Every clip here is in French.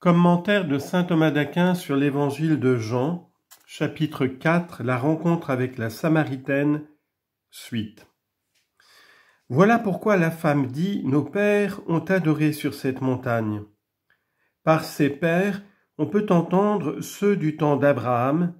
Commentaire de saint Thomas d'Aquin sur l'évangile de Jean, chapitre 4, la rencontre avec la Samaritaine, suite. Voilà pourquoi la femme dit Nos pères ont adoré sur cette montagne. Par ces pères, on peut entendre ceux du temps d'Abraham,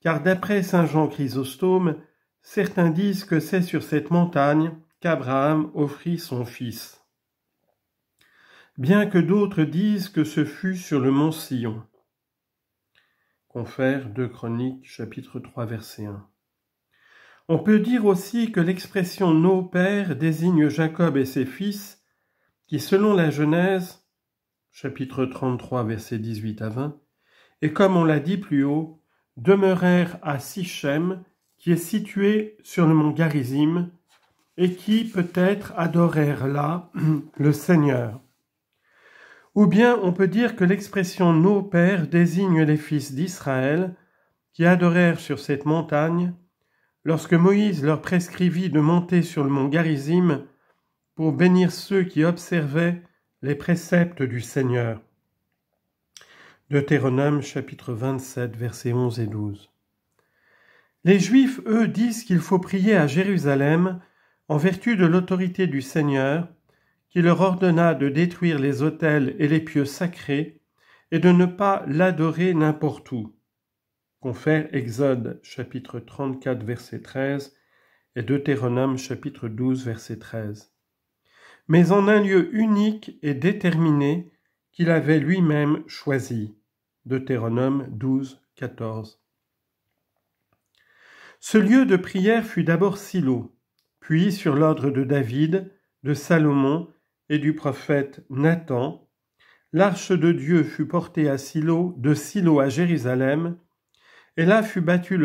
car d'après saint Jean Chrysostome, certains disent que c'est sur cette montagne qu'Abraham offrit son fils bien que d'autres disent que ce fut sur le mont Sion. Confère 2 Chroniques chapitre 3 verset 1. On peut dire aussi que l'expression nos pères désigne Jacob et ses fils qui selon la Genèse chapitre 33 verset 18 à 20 et comme on l'a dit plus haut demeurèrent à Sichem qui est situé sur le mont Garizim et qui peut-être adorèrent là le Seigneur. Ou bien on peut dire que l'expression nos pères désigne les fils d'Israël qui adorèrent sur cette montagne lorsque Moïse leur prescrivit de monter sur le mont Garizim pour bénir ceux qui observaient les préceptes du Seigneur. Deutéronome chapitre 27 versets 11 et 12. Les Juifs, eux, disent qu'il faut prier à Jérusalem en vertu de l'autorité du Seigneur qui leur ordonna de détruire les autels et les pieux sacrés, et de ne pas l'adorer n'importe où. Confère Exode chapitre 34 verset 13 et Deutéronome chapitre 12 verset 13. Mais en un lieu unique et déterminé qu'il avait lui-même choisi. Deutéronome 12 14. Ce lieu de prière fut d'abord Silo, puis sur l'ordre de David, de Salomon et du prophète Nathan, l'arche de Dieu fut portée à Silo, de Silo à Jérusalem, et là fut, bâti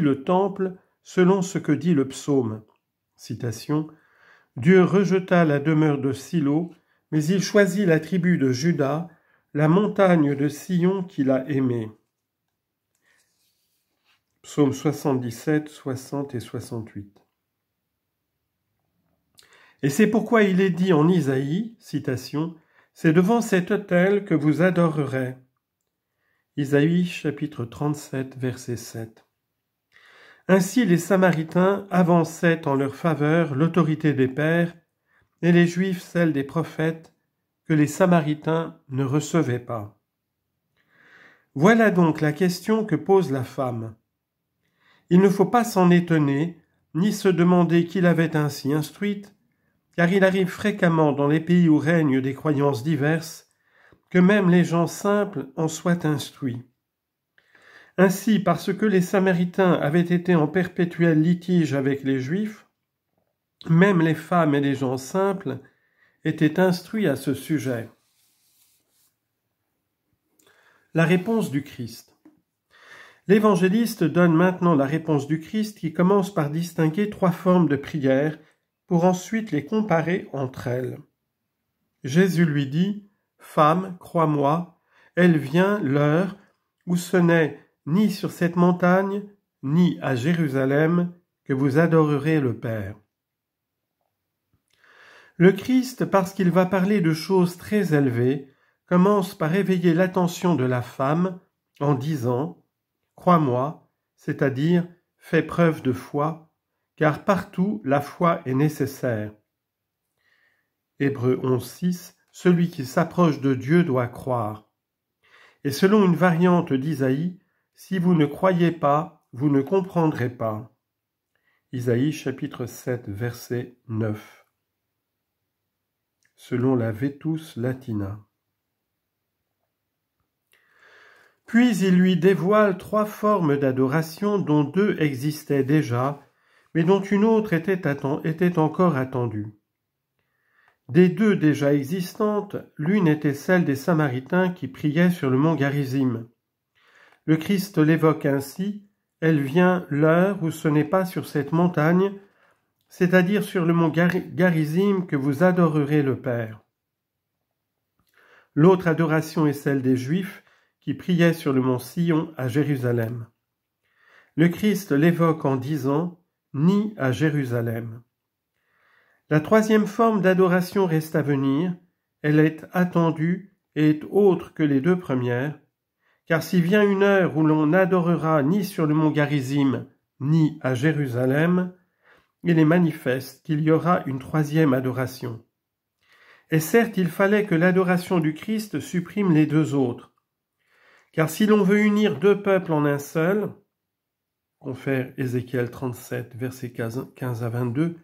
le temple selon ce que dit le psaume. Citation Dieu rejeta la demeure de Silo, mais il choisit la tribu de Juda, la montagne de Sion qu'il a aimée. Psaume 77, 60 et 68. Et c'est pourquoi il est dit en Isaïe, citation, C'est devant cet autel que vous adorerez. Isaïe chapitre 37 verset 7. Ainsi les Samaritains avançaient en leur faveur l'autorité des pères et les Juifs celle des prophètes que les Samaritains ne recevaient pas. Voilà donc la question que pose la femme. Il ne faut pas s'en étonner, ni se demander qui l'avait ainsi instruite, car il arrive fréquemment dans les pays où règnent des croyances diverses que même les gens simples en soient instruits. Ainsi, parce que les Samaritains avaient été en perpétuel litige avec les Juifs, même les femmes et les gens simples étaient instruits à ce sujet. La réponse du Christ. L'évangéliste donne maintenant la réponse du Christ qui commence par distinguer trois formes de prière pour ensuite les comparer entre elles. Jésus lui dit, Femme, crois-moi, elle vient l'heure où ce n'est ni sur cette montagne, ni à Jérusalem, que vous adorerez le Père. Le Christ, parce qu'il va parler de choses très élevées, commence par éveiller l'attention de la femme en disant Crois-moi, c'est-à-dire fais preuve de foi, car partout la foi est nécessaire. Hébreu 11.6 Celui qui s'approche de Dieu doit croire. Et selon une variante d'Isaïe, si vous ne croyez pas, vous ne comprendrez pas. Isaïe chapitre 7 verset 9. Selon la Vetus Latina. Puis il lui dévoile trois formes d'adoration dont deux existaient déjà mais dont une autre était, encore attendue. Des deux déjà existantes, l'une était celle des Samaritains qui priaient sur le mont Garizim. Le Christ l'évoque ainsi Elle vient l'heure où ce n'est pas sur cette montagne, c'est-à-dire sur le mont Garizim, que vous adorerez le Père. L'autre adoration est celle des Juifs qui priaient sur le mont Sion à Jérusalem. Le Christ l'évoque en disant ni à Jérusalem. La troisième forme d'adoration reste à venir, elle est attendue et est autre que les deux premières, car s'il vient une heure où l'on n'adorera ni sur le mont Garizim, ni à Jérusalem, il est manifeste qu'il y aura une troisième adoration. Et certes, il fallait que l'adoration du Christ supprime les deux autres. Car si l'on veut unir deux peuples en un seul, confère Ézéchiel 37, versets 15 à 22,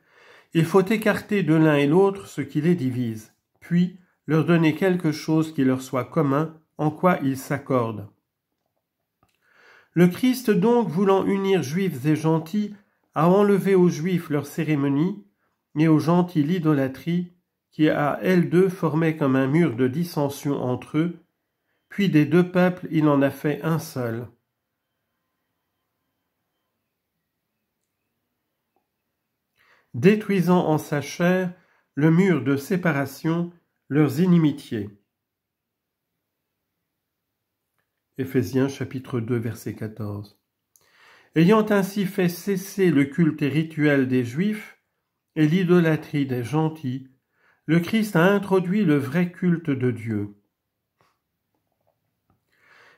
il faut écarter de l'un et l'autre ce qui les divise, puis leur donner quelque chose qui leur soit commun, en quoi ils s'accordent. Le Christ donc, voulant unir juifs et gentils, a enlevé aux juifs leur cérémonie, mais aux gentils l'idolâtrie, qui à elles deux formait comme un mur de dissension entre eux, puis des deux peuples il en a fait un seul. détruisant en sa chair le mur de séparation, leurs inimitiés. Éphésiens chapitre 2 verset 14. Ayant ainsi fait cesser le culte rituel des Juifs et l'idolâtrie des gentils, le Christ a introduit le vrai culte de Dieu.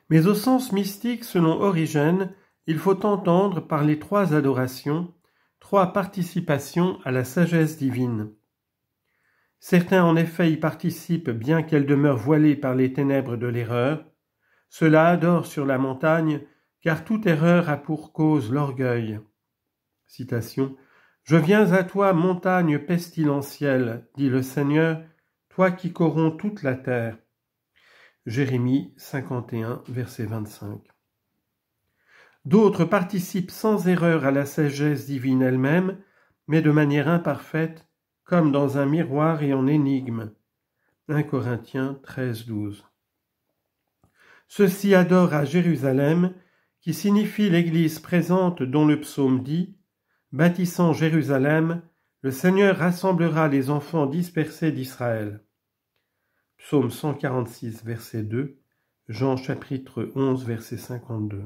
Mais au sens mystique, selon Origène, il faut entendre par les trois adorations Trois participations à la sagesse divine. Certains en effet y participent bien qu'elle demeure voilée par les ténèbres de l'erreur. Cela adore sur la montagne, car toute erreur a pour cause l'orgueil. Citation. Je viens à toi, montagne pestilentielle, dit le Seigneur, toi qui corromps toute la terre. Jérémie 51, verset 25. D'autres participent sans erreur à la sagesse divine elle-même, mais de manière imparfaite, comme dans un miroir et en énigme. 1 Corinthiens 13, 12. Ceux-ci adorent à Jérusalem, qui signifie l'Église présente dont le psaume dit Bâtissant Jérusalem, le Seigneur rassemblera les enfants dispersés d'Israël. Psaume 146, verset 2, Jean chapitre 11, verset 52.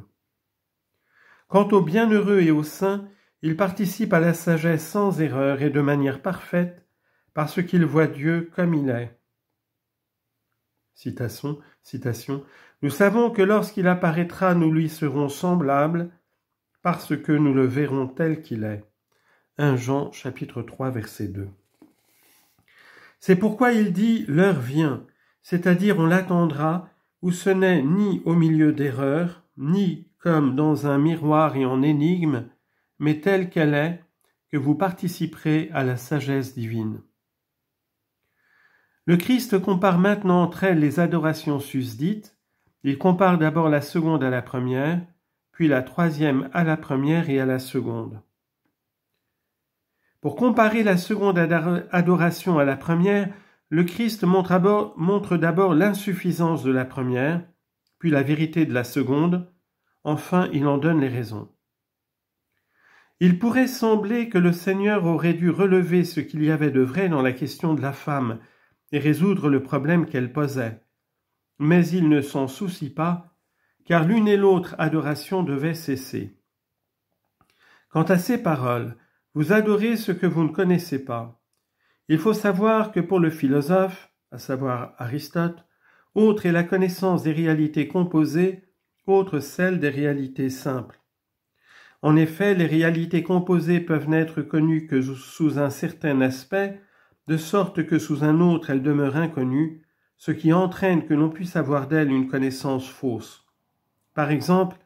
Quant au bienheureux et aux saints, il participe à la sagesse sans erreur et de manière parfaite, parce qu'il voit Dieu comme il est. Citation, citation. Nous savons que lorsqu'il apparaîtra, nous lui serons semblables, parce que nous le verrons tel qu'il est. 1 Jean chapitre 3 verset 2. C'est pourquoi il dit l'heure vient, c'est-à-dire on l'attendra, où ce n'est ni au milieu d'erreurs, ni comme dans un miroir et en énigme, mais telle qu'elle est, que vous participerez à la sagesse divine. Le Christ compare maintenant entre elles les adorations susdites, il compare d'abord la seconde à la première, puis la troisième à la première et à la seconde. Pour comparer la seconde adoration à la première, le Christ montre d'abord l'insuffisance de la première, puis la vérité de la seconde, Enfin, il en donne les raisons. Il pourrait sembler que le Seigneur aurait dû relever ce qu'il y avait de vrai dans la question de la femme et résoudre le problème qu'elle posait. Mais il ne s'en soucie pas, car l'une et l'autre adoration devait cesser. Quant à ces paroles, vous adorez ce que vous ne connaissez pas. Il faut savoir que pour le philosophe, à savoir Aristote, autre est la connaissance des réalités composées autre celle des réalités simples. En effet, les réalités composées peuvent n'être connues que sous un certain aspect, de sorte que sous un autre elles demeurent inconnues, ce qui entraîne que l'on puisse avoir d'elles une connaissance fausse. Par exemple,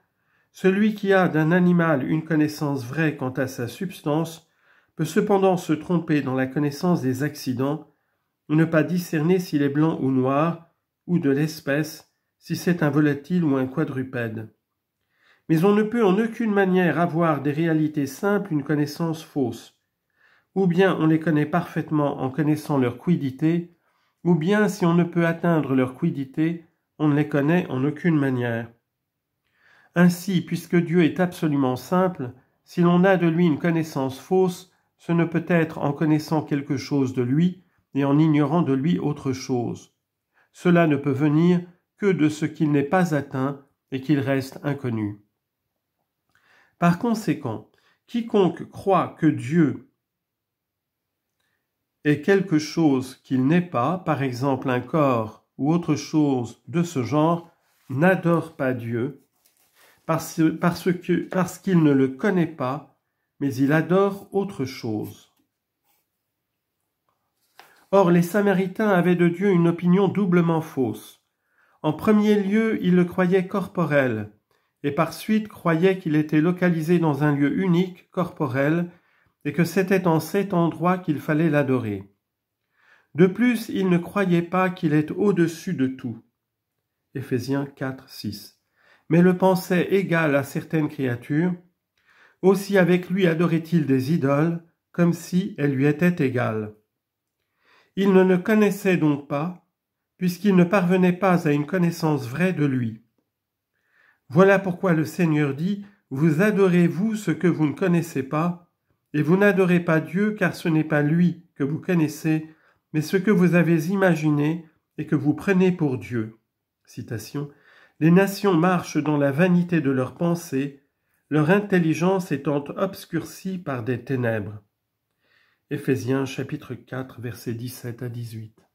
celui qui a d'un animal une connaissance vraie quant à sa substance peut cependant se tromper dans la connaissance des accidents, ou ne pas discerner s'il est blanc ou noir, ou de l'espèce, si c'est un volatile ou un quadrupède. Mais on ne peut en aucune manière avoir des réalités simples une connaissance fausse. Ou bien on les connaît parfaitement en connaissant leur quidité, ou bien si on ne peut atteindre leur quidité, on ne les connaît en aucune manière. Ainsi, puisque Dieu est absolument simple, si l'on a de lui une connaissance fausse, ce ne peut être en connaissant quelque chose de lui et en ignorant de lui autre chose. Cela ne peut venir que de ce qu'il n'est pas atteint et qu'il reste inconnu. Par conséquent, quiconque croit que Dieu est quelque chose qu'il n'est pas, par exemple un corps ou autre chose de ce genre, n'adore pas Dieu, parce, parce qu'il ne le connaît pas, mais il adore autre chose. Or les Samaritains avaient de Dieu une opinion doublement fausse. En premier lieu, il le croyait corporel, et par suite croyait qu'il était localisé dans un lieu unique, corporel, et que c'était en cet endroit qu'il fallait l'adorer. De plus, il ne croyait pas qu'il est au-dessus de tout. Éphésiens 4, 6. Mais le pensait égal à certaines créatures. Aussi avec lui adorait-il des idoles, comme si elles lui étaient égales. Il ne le connaissait donc pas, puisqu'ils ne parvenaient pas à une connaissance vraie de lui. Voilà pourquoi le Seigneur dit Vous adorez vous ce que vous ne connaissez pas, et vous n'adorez pas Dieu car ce n'est pas lui que vous connaissez, mais ce que vous avez imaginé et que vous prenez pour Dieu. Citation. Les nations marchent dans la vanité de leurs pensées, leur intelligence étant obscurcie par des ténèbres. Éphésiens chapitre 4 versets 17 à 18.